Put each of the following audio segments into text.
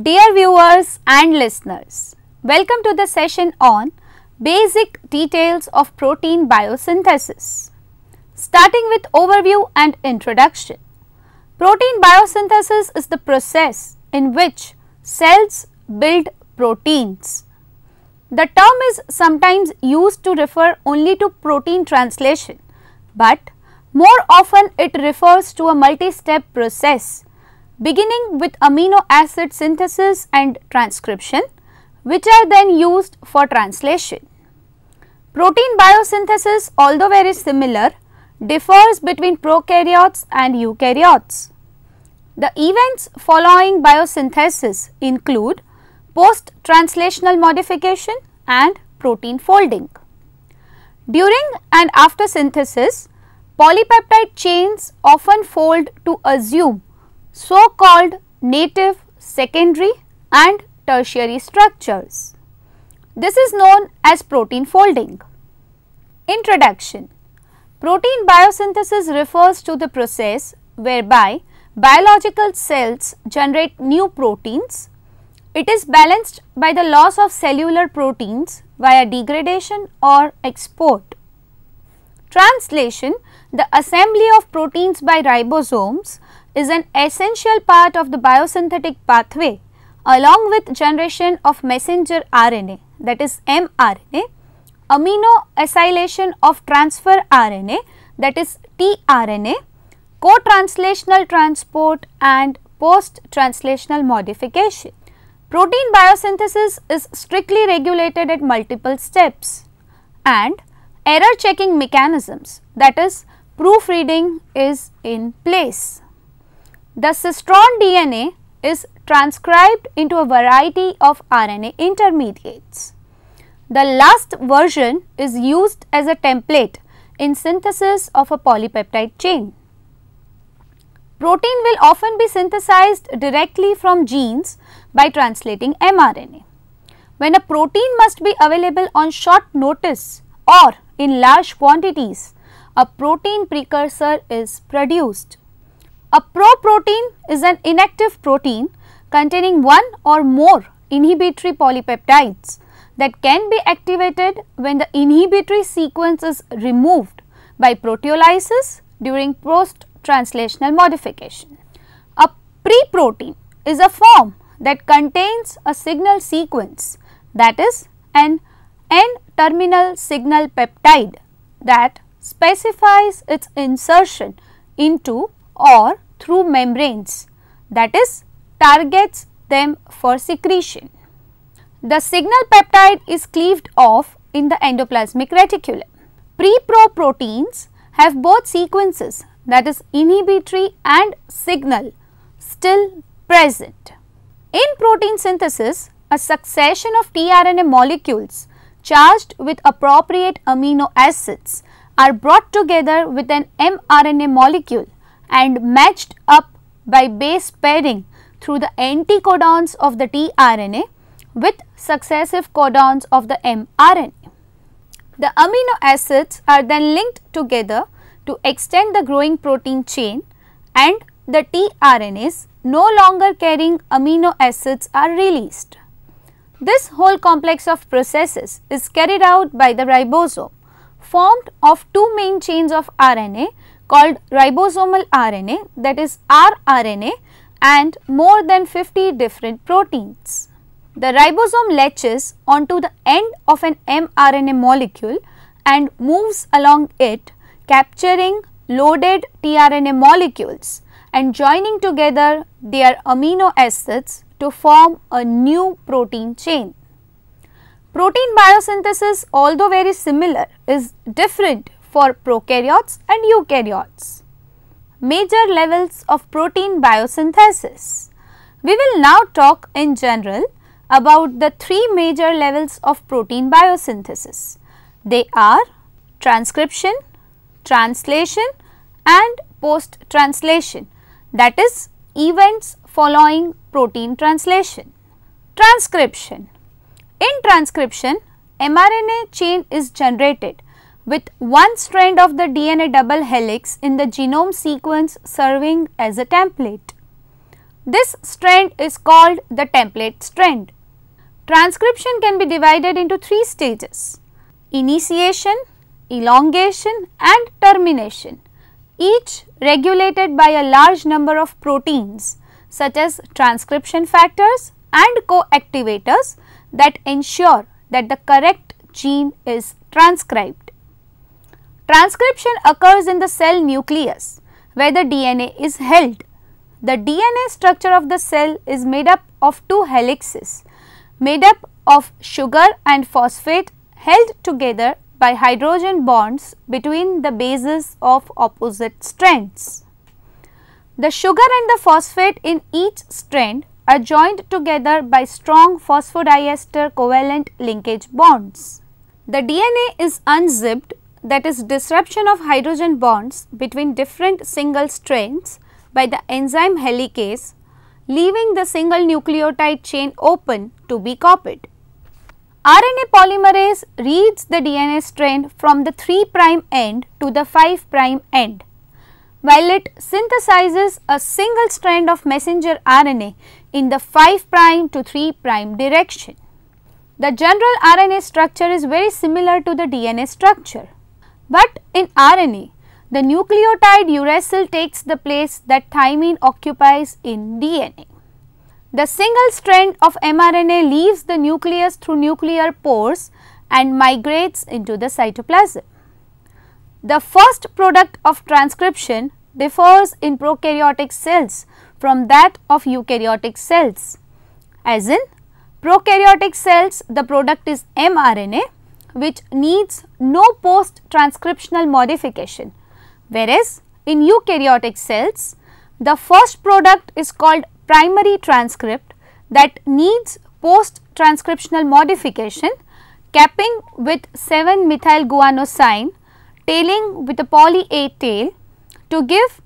Dear viewers and listeners, welcome to the session on Basic Details of Protein Biosynthesis. Starting with overview and introduction. Protein biosynthesis is the process in which cells build proteins. The term is sometimes used to refer only to protein translation, but more often it refers to a multi-step process beginning with amino acid synthesis and transcription which are then used for translation. Protein biosynthesis although very similar differs between prokaryotes and eukaryotes. The events following biosynthesis include post-translational modification and protein folding. During and after synthesis, polypeptide chains often fold to assume so called native, secondary and tertiary structures. This is known as protein folding. Introduction Protein biosynthesis refers to the process whereby biological cells generate new proteins. It is balanced by the loss of cellular proteins via degradation or export. Translation The assembly of proteins by ribosomes is an essential part of the biosynthetic pathway along with generation of messenger RNA that is mRNA, amino acylation of transfer RNA that is tRNA, co-translational transport and post-translational modification. Protein biosynthesis is strictly regulated at multiple steps and error checking mechanisms that is proofreading is in place. The cistron DNA is transcribed into a variety of RNA intermediates. The last version is used as a template in synthesis of a polypeptide chain. Protein will often be synthesized directly from genes by translating mRNA. When a protein must be available on short notice or in large quantities, a protein precursor is produced. A proprotein is an inactive protein containing one or more inhibitory polypeptides that can be activated when the inhibitory sequence is removed by proteolysis during post-translational modification. A preprotein is a form that contains a signal sequence that is an N-terminal signal peptide that specifies its insertion into or through membranes that is targets them for secretion. The signal peptide is cleaved off in the endoplasmic reticulum. pre pro proteins have both sequences that is inhibitory and signal still present. In protein synthesis, a succession of tRNA molecules charged with appropriate amino acids are brought together with an mRNA molecule and matched up by base pairing through the anticodons of the tRNA with successive codons of the mRNA. The amino acids are then linked together to extend the growing protein chain and the tRNAs no longer carrying amino acids are released. This whole complex of processes is carried out by the ribosome formed of two main chains of RNA called ribosomal RNA that is rRNA and more than 50 different proteins. The ribosome latches onto the end of an mRNA molecule and moves along it capturing loaded tRNA molecules and joining together their amino acids to form a new protein chain. Protein biosynthesis although very similar is different for prokaryotes and eukaryotes. Major levels of protein biosynthesis. We will now talk in general about the three major levels of protein biosynthesis. They are transcription, translation and post-translation that is events following protein translation. Transcription In transcription, mRNA chain is generated with one strand of the DNA double helix in the genome sequence serving as a template. This strand is called the template strand. Transcription can be divided into three stages, initiation, elongation and termination, each regulated by a large number of proteins such as transcription factors and co-activators that ensure that the correct gene is transcribed. Transcription occurs in the cell nucleus where the DNA is held. The DNA structure of the cell is made up of two helices made up of sugar and phosphate held together by hydrogen bonds between the bases of opposite strands. The sugar and the phosphate in each strand are joined together by strong phosphodiester covalent linkage bonds. The DNA is unzipped that is disruption of hydrogen bonds between different single strands by the enzyme helicase leaving the single nucleotide chain open to be copied. RNA polymerase reads the DNA strand from the 3 prime end to the 5 prime end. While it synthesizes a single strand of messenger RNA in the 5 prime to 3 prime direction. The general RNA structure is very similar to the DNA structure. But in RNA, the nucleotide uracil takes the place that thymine occupies in DNA. The single strand of mRNA leaves the nucleus through nuclear pores and migrates into the cytoplasm. The first product of transcription differs in prokaryotic cells from that of eukaryotic cells. As in prokaryotic cells, the product is mRNA which needs no post transcriptional modification. Whereas, in eukaryotic cells, the first product is called primary transcript that needs post transcriptional modification capping with 7 methyl guanosine tailing with a poly A tail to give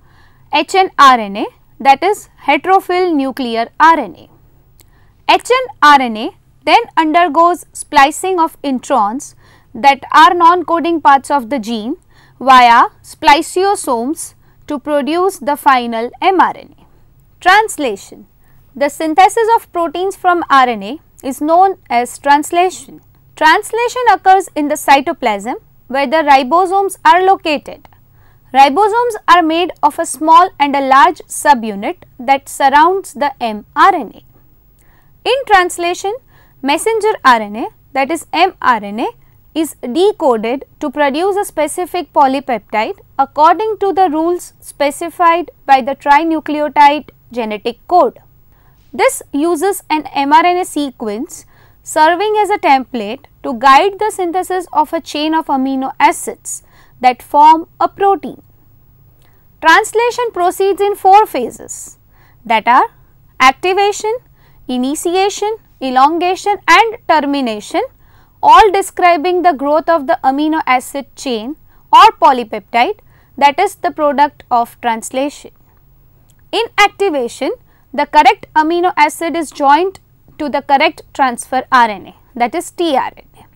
hnRNA that is heterophil nuclear RNA. hnRNA then undergoes splicing of introns that are non-coding parts of the gene via spliceosomes to produce the final mRNA. Translation The synthesis of proteins from RNA is known as translation. Translation occurs in the cytoplasm where the ribosomes are located. Ribosomes are made of a small and a large subunit that surrounds the mRNA. In translation, messenger RNA that is mRNA is decoded to produce a specific polypeptide according to the rules specified by the trinucleotide genetic code. This uses an mRNA sequence serving as a template to guide the synthesis of a chain of amino acids that form a protein. Translation proceeds in four phases that are activation, initiation, elongation and termination all describing the growth of the amino acid chain or polypeptide that is the product of translation. In activation, the correct amino acid is joined to the correct transfer RNA that is tRNA.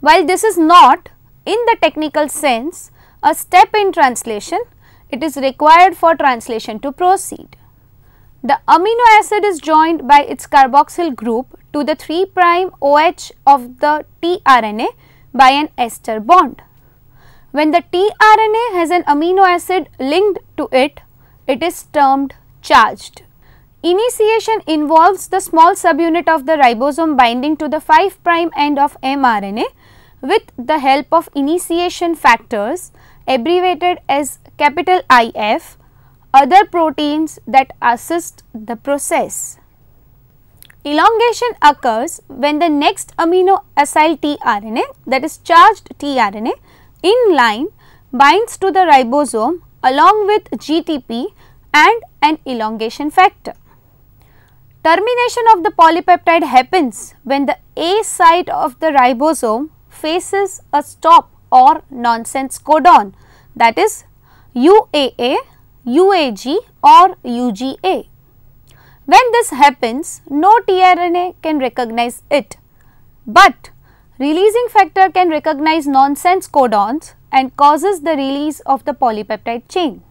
While this is not in the technical sense a step in translation, it is required for translation to proceed. The amino acid is joined by its carboxyl group to the 3 prime OH of the tRNA by an ester bond. When the tRNA has an amino acid linked to it, it is termed charged. Initiation involves the small subunit of the ribosome binding to the 5 prime end of mRNA with the help of initiation factors abbreviated as capital IF other proteins that assist the process. Elongation occurs when the next amino acyl tRNA that is charged tRNA in line binds to the ribosome along with GTP and an elongation factor. Termination of the polypeptide happens when the A site of the ribosome faces a stop or nonsense codon that is UAA UAG or UGA. When this happens, no tRNA can recognize it, but releasing factor can recognize nonsense codons and causes the release of the polypeptide chain.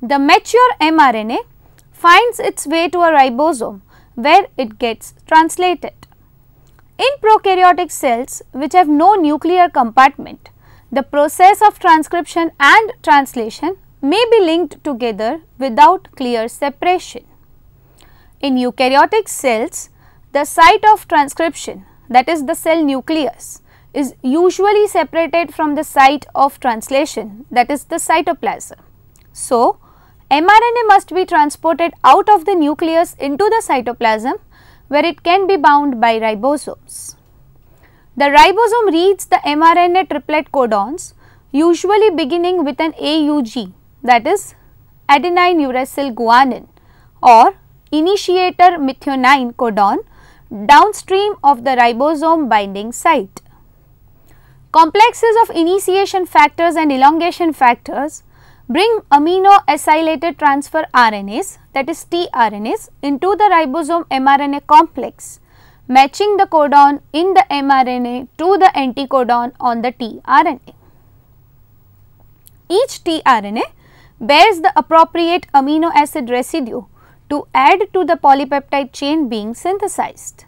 The mature mRNA finds its way to a ribosome where it gets translated. In prokaryotic cells which have no nuclear compartment, the process of transcription and translation may be linked together without clear separation. In eukaryotic cells, the site of transcription that is the cell nucleus is usually separated from the site of translation that is the cytoplasm. So, mRNA must be transported out of the nucleus into the cytoplasm where it can be bound by ribosomes. The ribosome reads the mRNA triplet codons usually beginning with an AUG that is adenine uracil guanine or initiator methionine codon downstream of the ribosome binding site. Complexes of initiation factors and elongation factors bring amino acylated transfer RNAs that is tRNAs into the ribosome mRNA complex matching the codon in the mRNA to the anticodon on the tRNA. Each tRNA bears the appropriate amino acid residue to add to the polypeptide chain being synthesized.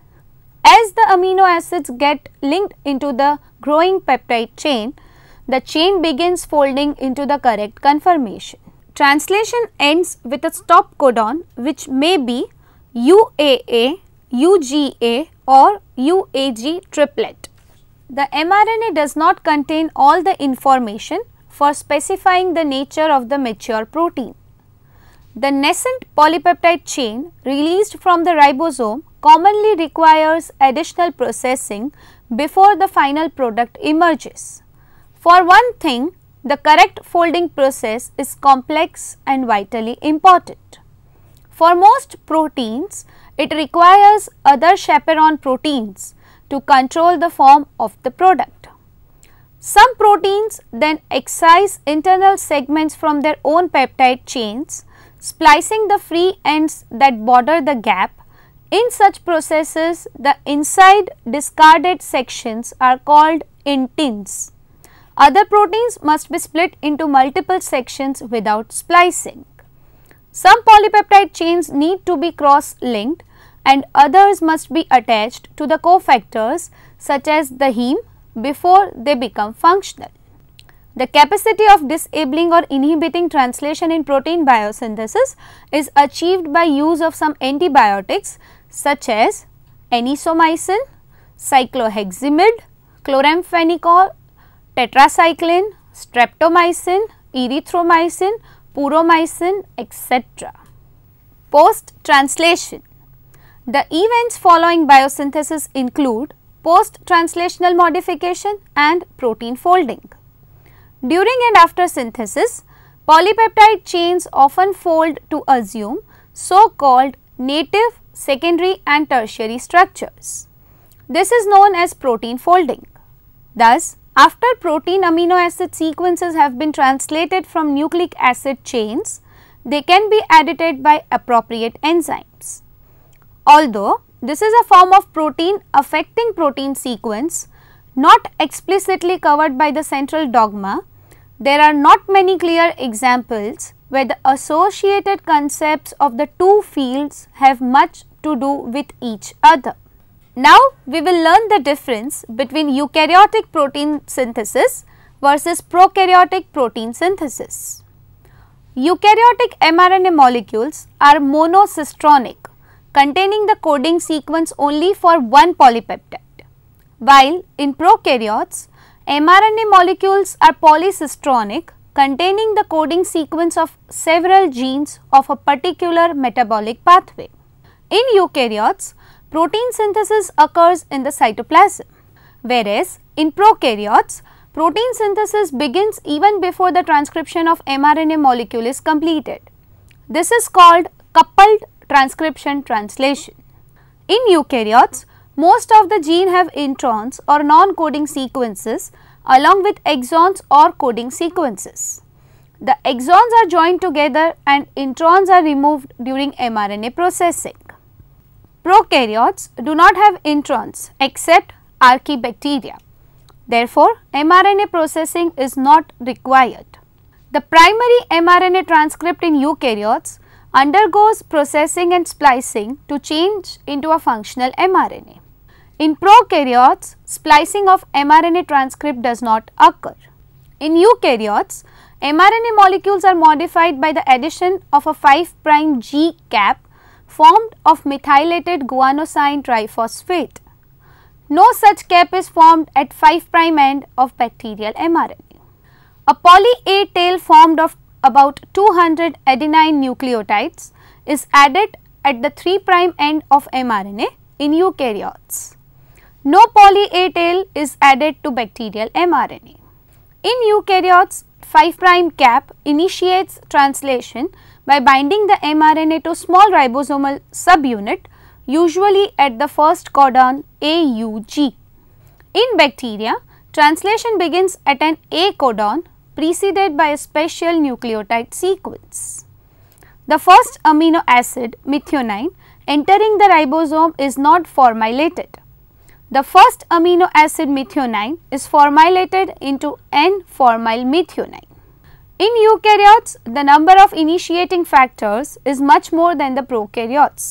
As the amino acids get linked into the growing peptide chain, the chain begins folding into the correct conformation. Translation ends with a stop codon which may be UAA, UGA or UAG triplet. The mRNA does not contain all the information for specifying the nature of the mature protein. The nascent polypeptide chain released from the ribosome commonly requires additional processing before the final product emerges. For one thing, the correct folding process is complex and vitally important. For most proteins, it requires other chaperone proteins to control the form of the product. Some proteins then excise internal segments from their own peptide chains, splicing the free ends that border the gap. In such processes, the inside discarded sections are called intins. Other proteins must be split into multiple sections without splicing. Some polypeptide chains need to be cross-linked and others must be attached to the cofactors such as the heme before they become functional. The capacity of disabling or inhibiting translation in protein biosynthesis is achieved by use of some antibiotics such as anisomycin, cycloheximide, chloramphenicol, tetracycline, streptomycin, erythromycin, puromycin etc. Post translation The events following biosynthesis include post-translational modification and protein folding. During and after synthesis, polypeptide chains often fold to assume so-called native, secondary and tertiary structures. This is known as protein folding. Thus, after protein amino acid sequences have been translated from nucleic acid chains, they can be edited by appropriate enzymes. Although this is a form of protein affecting protein sequence not explicitly covered by the central dogma. There are not many clear examples where the associated concepts of the two fields have much to do with each other. Now, we will learn the difference between eukaryotic protein synthesis versus prokaryotic protein synthesis. Eukaryotic mRNA molecules are monocistronic containing the coding sequence only for one polypeptide, while in prokaryotes, mRNA molecules are polycistronic containing the coding sequence of several genes of a particular metabolic pathway. In eukaryotes, protein synthesis occurs in the cytoplasm, whereas in prokaryotes, protein synthesis begins even before the transcription of mRNA molecule is completed. This is called coupled transcription translation. In eukaryotes, most of the gene have introns or non-coding sequences along with exons or coding sequences. The exons are joined together and introns are removed during mRNA processing. Prokaryotes do not have introns except archibacteria. Therefore, mRNA processing is not required. The primary mRNA transcript in eukaryotes undergoes processing and splicing to change into a functional mRNA. In prokaryotes, splicing of mRNA transcript does not occur. In eukaryotes, mRNA molecules are modified by the addition of a 5' G cap formed of methylated guanosine triphosphate. No such cap is formed at 5' end of bacterial mRNA. A poly A tail formed of about 200 adenine nucleotides is added at the 3 prime end of mRNA in eukaryotes. No poly A tail is added to bacterial mRNA. In eukaryotes, 5 prime cap initiates translation by binding the mRNA to small ribosomal subunit usually at the first codon AUG. In bacteria, translation begins at an A codon preceded by a special nucleotide sequence. The first amino acid methionine entering the ribosome is not formylated. The first amino acid methionine is formylated into n formyl methionine. In eukaryotes, the number of initiating factors is much more than the prokaryotes.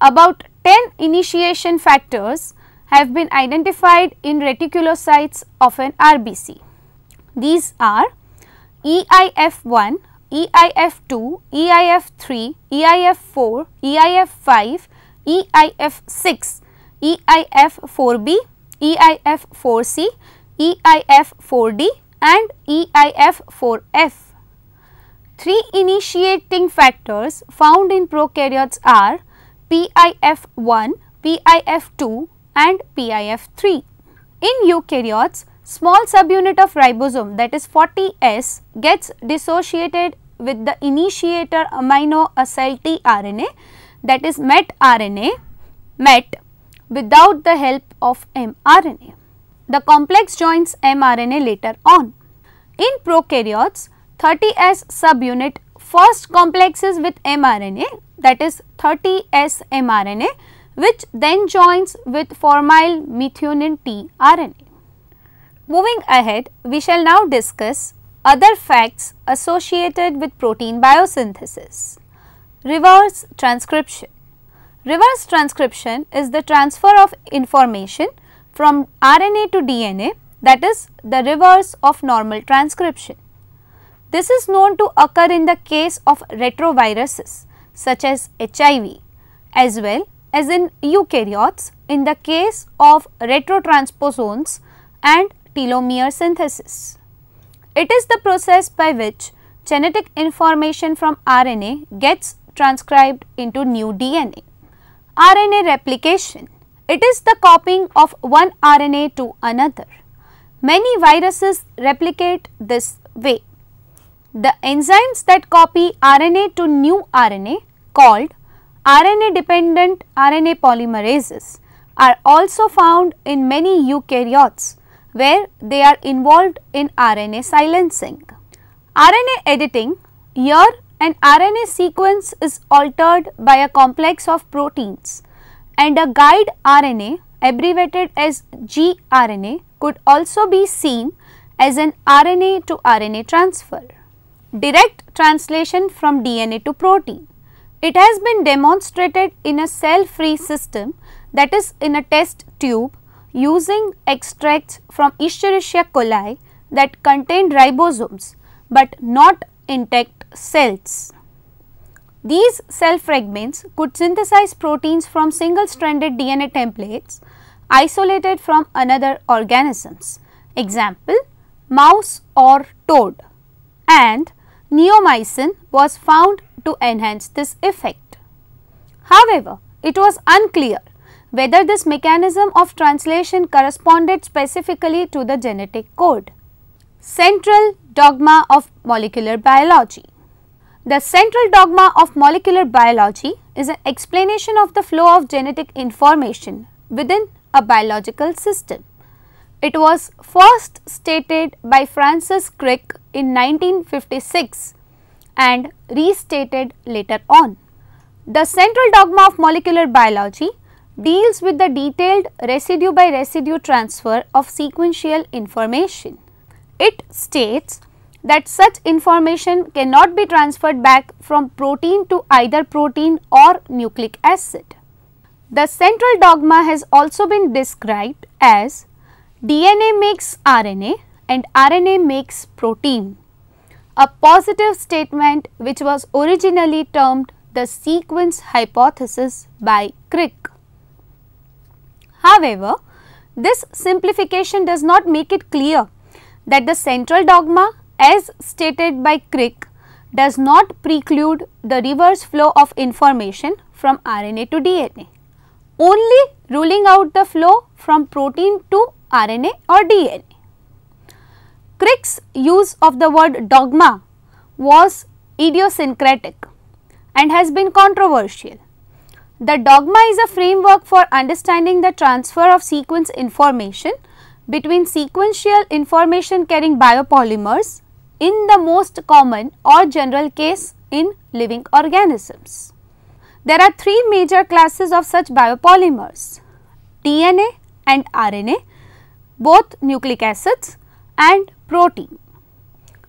About 10 initiation factors have been identified in reticulocytes of an RBC. These are EIF1, EIF2, EIF3, EIF4, EIF5, EIF6, EIF4B, EIF4C, EIF4D and EIF4F. Three initiating factors found in prokaryotes are PIF1, PIF2 and PIF3. In eukaryotes, Small subunit of ribosome that is 40S gets dissociated with the initiator amino acyl tRNA that is RNA MET without the help of mRNA. The complex joins mRNA later on. In prokaryotes, 30S subunit first complexes with mRNA that is 30S mRNA which then joins with formyl methionine tRNA. Moving ahead, we shall now discuss other facts associated with protein biosynthesis. Reverse transcription. Reverse transcription is the transfer of information from RNA to DNA that is the reverse of normal transcription. This is known to occur in the case of retroviruses such as HIV as well as in eukaryotes in the case of retrotransposons and telomere synthesis. It is the process by which genetic information from RNA gets transcribed into new DNA. RNA replication. It is the copying of one RNA to another. Many viruses replicate this way. The enzymes that copy RNA to new RNA called RNA dependent RNA polymerases are also found in many eukaryotes where they are involved in RNA silencing. RNA editing here an RNA sequence is altered by a complex of proteins and a guide RNA abbreviated as gRNA could also be seen as an RNA to RNA transfer. Direct translation from DNA to protein. It has been demonstrated in a cell free system that is in a test tube using extracts from Escherichia coli that contain ribosomes but not intact cells. These cell fragments could synthesize proteins from single stranded DNA templates isolated from another organisms, example mouse or toad and neomycin was found to enhance this effect. However, it was unclear whether this mechanism of translation corresponded specifically to the genetic code. Central dogma of molecular biology. The central dogma of molecular biology is an explanation of the flow of genetic information within a biological system. It was first stated by Francis Crick in 1956 and restated later on. The central dogma of molecular biology deals with the detailed residue by residue transfer of sequential information. It states that such information cannot be transferred back from protein to either protein or nucleic acid. The central dogma has also been described as DNA makes RNA and RNA makes protein, a positive statement which was originally termed the sequence hypothesis by Crick. However, this simplification does not make it clear that the central dogma as stated by Crick does not preclude the reverse flow of information from RNA to DNA, only ruling out the flow from protein to RNA or DNA. Crick's use of the word dogma was idiosyncratic and has been controversial. The dogma is a framework for understanding the transfer of sequence information between sequential information carrying biopolymers in the most common or general case in living organisms. There are three major classes of such biopolymers DNA and RNA, both nucleic acids and protein.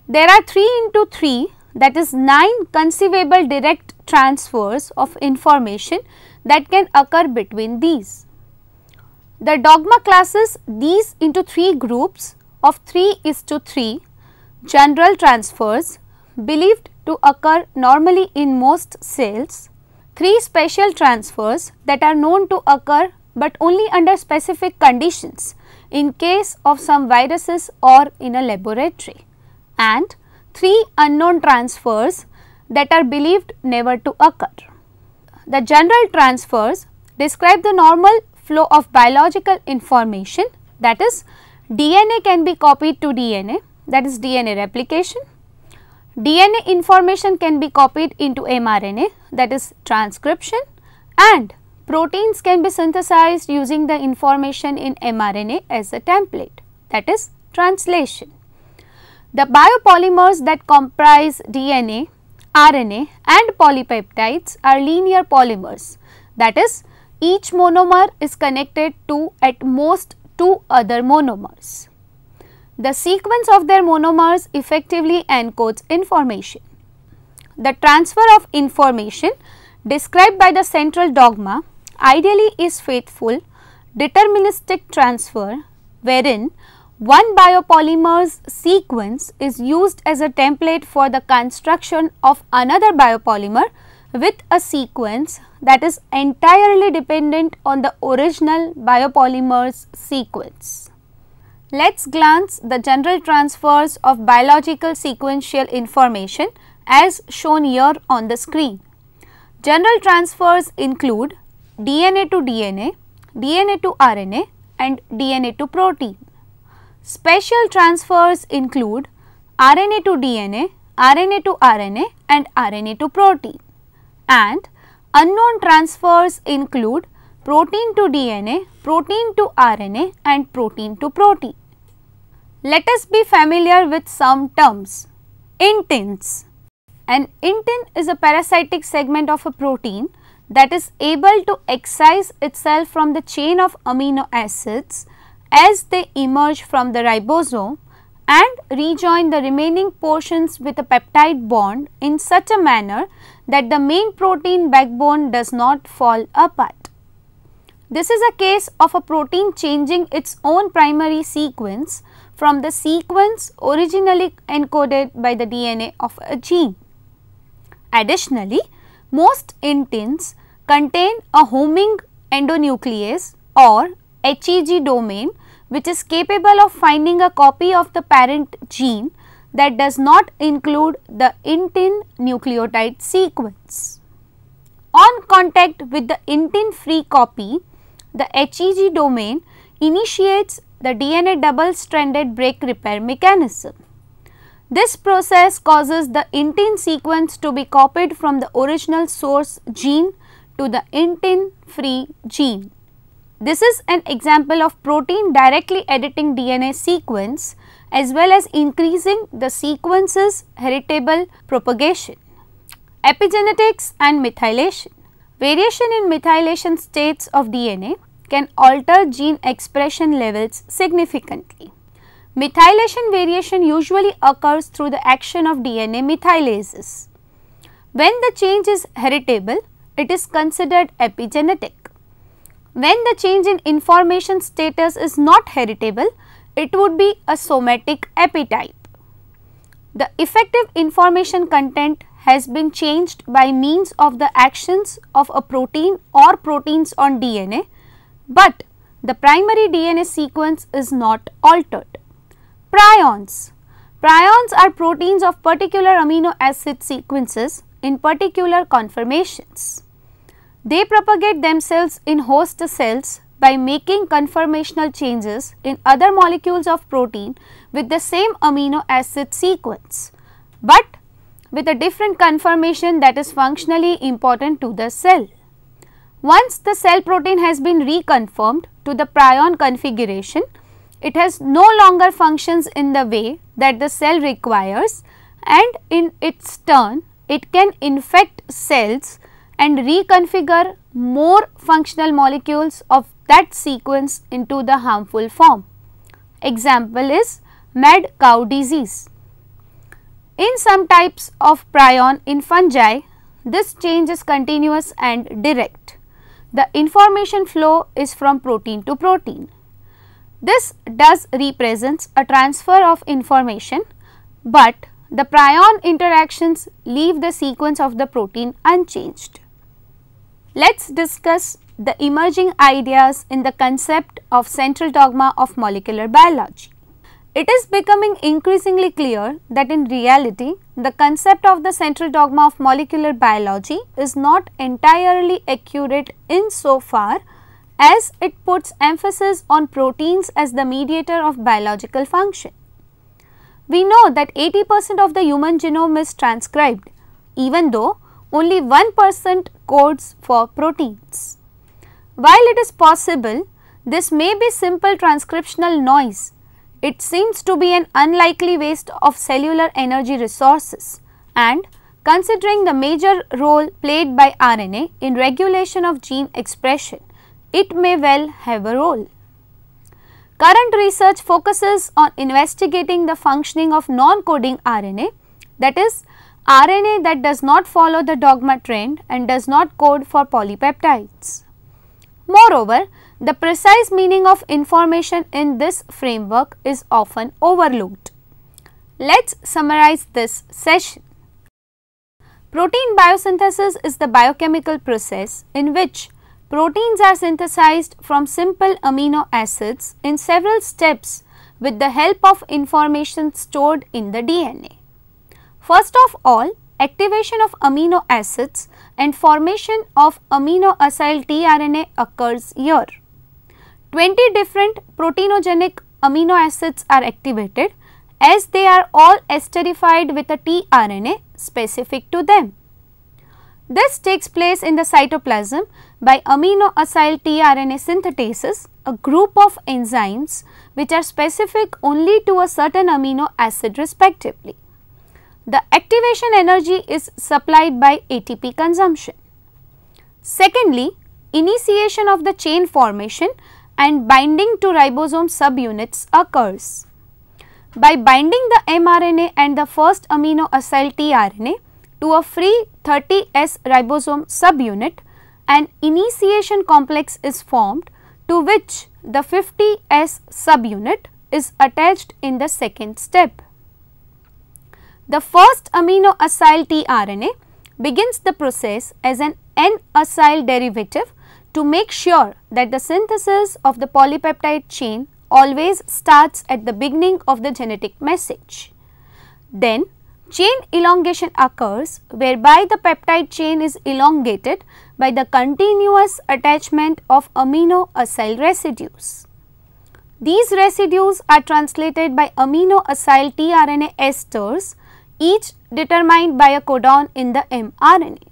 There are 3 into 3 that is 9 conceivable direct transfers of information that can occur between these. The dogma classes these into three groups of 3 is to 3 general transfers believed to occur normally in most cells, 3 special transfers that are known to occur but only under specific conditions in case of some viruses or in a laboratory and 3 unknown transfers that are believed never to occur. The general transfers describe the normal flow of biological information that is DNA can be copied to DNA that is DNA replication. DNA information can be copied into mRNA that is transcription and proteins can be synthesized using the information in mRNA as a template that is translation. The biopolymers that comprise DNA RNA and polypeptides are linear polymers. That is, each monomer is connected to at most two other monomers. The sequence of their monomers effectively encodes information. The transfer of information described by the central dogma ideally is faithful deterministic transfer wherein one biopolymer's sequence is used as a template for the construction of another biopolymer with a sequence that is entirely dependent on the original biopolymer's sequence. Let us glance the general transfers of biological sequential information as shown here on the screen. General transfers include DNA to DNA, DNA to RNA and DNA to protein. Special transfers include RNA to DNA, RNA to RNA and RNA to protein and unknown transfers include protein to DNA, protein to RNA and protein to protein. Let us be familiar with some terms. Intins. An intin is a parasitic segment of a protein that is able to excise itself from the chain of amino acids as they emerge from the ribosome and rejoin the remaining portions with a peptide bond in such a manner that the main protein backbone does not fall apart. This is a case of a protein changing its own primary sequence from the sequence originally encoded by the DNA of a gene. Additionally, most intins contain a homing endonuclease or HEG domain which is capable of finding a copy of the parent gene that does not include the intin nucleotide sequence. On contact with the intin free copy, the HEG domain initiates the DNA double stranded break repair mechanism. This process causes the intin sequence to be copied from the original source gene to the intin free gene. This is an example of protein directly editing DNA sequence as well as increasing the sequence's heritable propagation. Epigenetics and methylation. Variation in methylation states of DNA can alter gene expression levels significantly. Methylation variation usually occurs through the action of DNA methylases. When the change is heritable, it is considered epigenetic. When the change in information status is not heritable, it would be a somatic epitype. The effective information content has been changed by means of the actions of a protein or proteins on DNA, but the primary DNA sequence is not altered. Prions Prions are proteins of particular amino acid sequences in particular conformations. They propagate themselves in host cells by making conformational changes in other molecules of protein with the same amino acid sequence, but with a different conformation that is functionally important to the cell. Once the cell protein has been reconfirmed to the prion configuration, it has no longer functions in the way that the cell requires and in its turn it can infect cells and reconfigure more functional molecules of that sequence into the harmful form. Example is mad cow disease. In some types of prion in fungi, this change is continuous and direct. The information flow is from protein to protein. This does represents a transfer of information, but the prion interactions leave the sequence of the protein unchanged. Let us discuss the emerging ideas in the concept of central dogma of molecular biology. It is becoming increasingly clear that in reality, the concept of the central dogma of molecular biology is not entirely accurate in so far as it puts emphasis on proteins as the mediator of biological function. We know that 80 percent of the human genome is transcribed, even though only 1% codes for proteins. While it is possible this may be simple transcriptional noise, it seems to be an unlikely waste of cellular energy resources and considering the major role played by RNA in regulation of gene expression, it may well have a role. Current research focuses on investigating the functioning of non-coding RNA that is RNA that does not follow the dogma trend and does not code for polypeptides. Moreover, the precise meaning of information in this framework is often overlooked. Let's summarize this session. Protein biosynthesis is the biochemical process in which proteins are synthesized from simple amino acids in several steps with the help of information stored in the DNA. First of all, activation of amino acids and formation of aminoacyl tRNA occurs here. 20 different proteinogenic amino acids are activated as they are all esterified with a tRNA specific to them. This takes place in the cytoplasm by aminoacyl tRNA synthetases, a group of enzymes which are specific only to a certain amino acid respectively the activation energy is supplied by ATP consumption. Secondly, initiation of the chain formation and binding to ribosome subunits occurs. By binding the mRNA and the first amino acyl tRNA to a free 30S ribosome subunit, an initiation complex is formed to which the 50S subunit is attached in the second step. The first amino acyl tRNA begins the process as an N-acyl derivative to make sure that the synthesis of the polypeptide chain always starts at the beginning of the genetic message. Then chain elongation occurs whereby the peptide chain is elongated by the continuous attachment of amino acyl residues. These residues are translated by amino acyl tRNA esters each determined by a codon in the mRNA.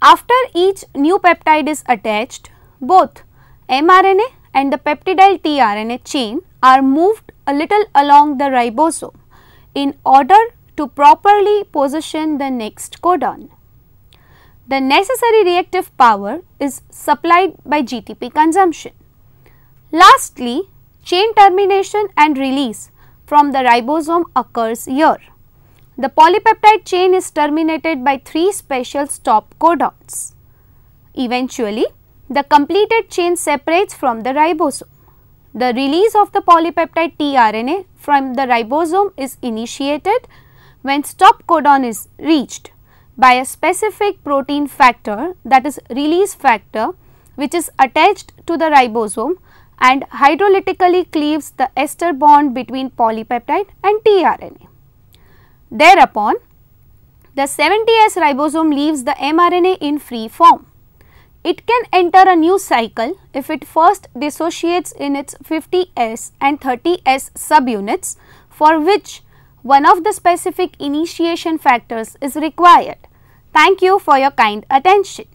After each new peptide is attached, both mRNA and the peptidyl tRNA chain are moved a little along the ribosome in order to properly position the next codon. The necessary reactive power is supplied by GTP consumption. Lastly, chain termination and release from the ribosome occurs here. The polypeptide chain is terminated by three special stop codons. Eventually, the completed chain separates from the ribosome. The release of the polypeptide tRNA from the ribosome is initiated when stop codon is reached by a specific protein factor that is release factor which is attached to the ribosome and hydrolytically cleaves the ester bond between polypeptide and tRNA. Thereupon, the 70S ribosome leaves the mRNA in free form. It can enter a new cycle if it first dissociates in its 50S and 30S subunits for which one of the specific initiation factors is required. Thank you for your kind attention.